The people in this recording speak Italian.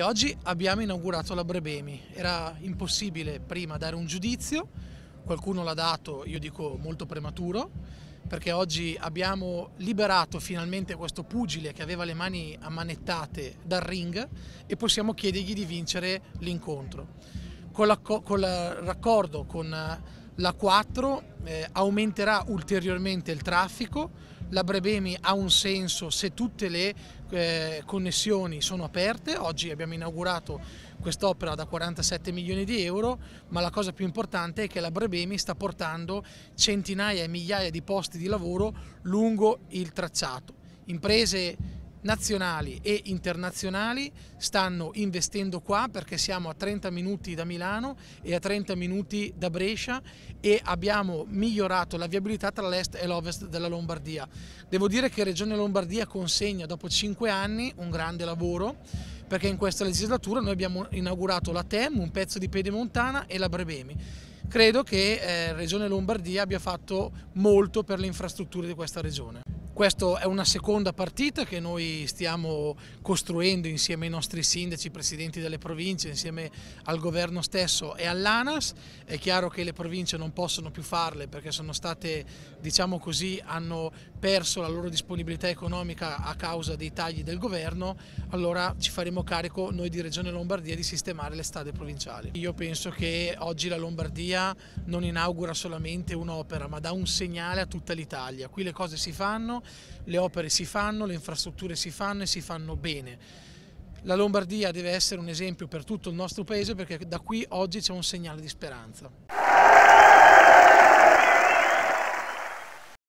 oggi abbiamo inaugurato la Brebemi, era impossibile prima dare un giudizio, qualcuno l'ha dato, io dico molto prematuro, perché oggi abbiamo liberato finalmente questo pugile che aveva le mani ammanettate dal ring e possiamo chiedergli di vincere l'incontro. Con, il raccordo con la 4 eh, aumenterà ulteriormente il traffico, la Brebemi ha un senso se tutte le eh, connessioni sono aperte, oggi abbiamo inaugurato quest'opera da 47 milioni di euro, ma la cosa più importante è che la Brebemi sta portando centinaia e migliaia di posti di lavoro lungo il tracciato. Imprese nazionali e internazionali stanno investendo qua perché siamo a 30 minuti da Milano e a 30 minuti da Brescia e abbiamo migliorato la viabilità tra l'est e l'ovest della Lombardia. Devo dire che Regione Lombardia consegna dopo 5 anni un grande lavoro perché in questa legislatura noi abbiamo inaugurato la TEM, un pezzo di Pedemontana e la Brebemi credo che eh, Regione Lombardia abbia fatto molto per le infrastrutture di questa regione. Questa è una seconda partita che noi stiamo costruendo insieme ai nostri sindaci, presidenti delle province, insieme al governo stesso e all'ANAS. È chiaro che le province non possono più farle perché sono state, diciamo così, hanno perso la loro disponibilità economica a causa dei tagli del governo. Allora ci faremo carico noi di Regione Lombardia di sistemare le strade provinciali. Io penso che oggi la Lombardia non inaugura solamente un'opera ma dà un segnale a tutta l'Italia. Qui le cose si fanno le opere si fanno, le infrastrutture si fanno e si fanno bene. La Lombardia deve essere un esempio per tutto il nostro paese perché da qui oggi c'è un segnale di speranza.